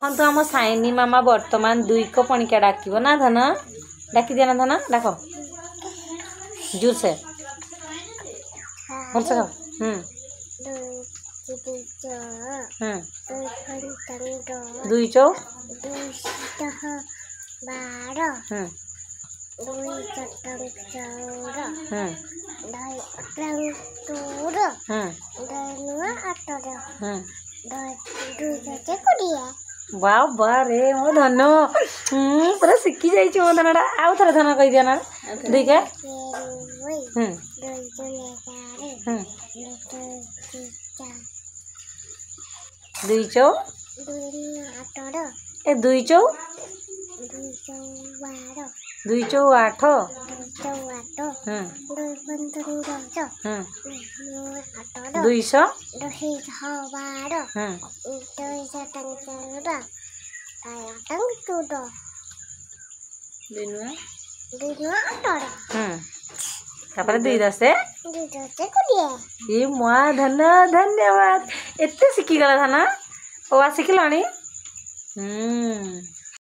এখন তো আমার সাইনি মামা বর্তমান দুই কপণিকা ডাকিব না ধান ডাকি দিয়ে না ধান ডাক জোরসে ভালসে খাও হুম হুম দুই চৌ বারো হুম দুই চটং চৌর হুম দুই অটং চৌর হুম দুই নুয়া অটর হুম দুই দুই চটে কুড়িয়ে વાહ વાહ રે હો ધન હું પૂરા શીખી જાય છું હું ધનડા આવ થરા ધન કહી દે ના દેખે હમ હમ দুই চৌ এ দুই চৌ দুই চৌ আঠ Dua puluh dua, dua puluh dua, dua puluh dua, dua puluh dua, dua dua, puluh dua, dua puluh dua, dua dua, puluh dua, dua puluh dua, dua, puluh dua, dua dua, dua, puluh dua, dua dua, dua, puluh dua, dua dua, dua, puluh dua, dua dua, dua, puluh dua, dua dua, dua, puluh dua, dua dua, dua, puluh dua, dua dua, dua, puluh dua, dua dua, dua, puluh dua, dua dua, dua, puluh dua, dua dua, dua, puluh dua, dua